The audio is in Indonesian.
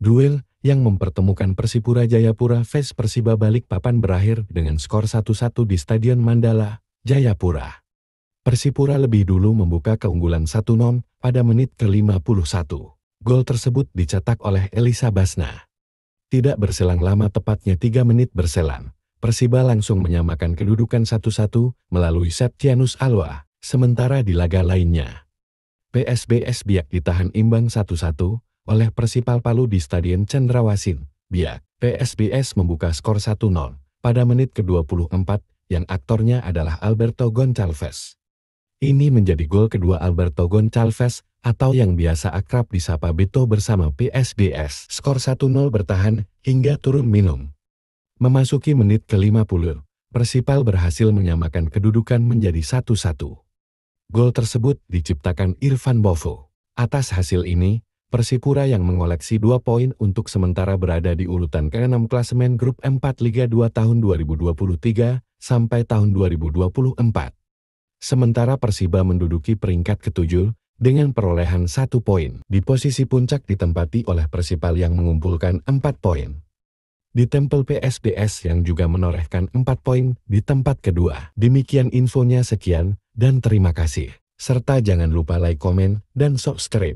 Duel yang mempertemukan Persipura Jayapura vs Persiba Balikpapan berakhir dengan skor 1-1 di Stadion Mandala, Jayapura. Persipura lebih dulu membuka keunggulan 1-0 pada menit ke-51. Gol tersebut dicetak oleh Elisa Basna. Tidak berselang lama tepatnya 3 menit berselang, Persiba langsung menyamakan kedudukan 1-1 melalui Septianus Alwa, sementara di laga lainnya. PSBS biak ditahan imbang 1-1 oleh Persipal Palu di Stadion Cendrawasin, Biak. PSBS membuka skor 1-0 pada menit ke-24 yang aktornya adalah Alberto Goncalves. Ini menjadi gol kedua Alberto Goncalves atau yang biasa akrab disapa Beto bersama PSBS. Skor 1-0 bertahan hingga turun minum. Memasuki menit ke-50, Persipal berhasil menyamakan kedudukan menjadi 1-1. Gol tersebut diciptakan Irfan Bovo. Atas hasil ini, Persipura yang mengoleksi dua poin untuk sementara berada di urutan ke-6 klasemen grup 4 Liga 2 tahun 2023 sampai tahun 2024. Sementara Persiba menduduki peringkat ketujuh dengan perolehan satu poin. Di posisi puncak ditempati oleh Persipal yang mengumpulkan empat poin. Di tempel PSBS yang juga menorehkan empat poin di tempat kedua. Demikian infonya sekian dan terima kasih. Serta jangan lupa like, komen, dan subscribe.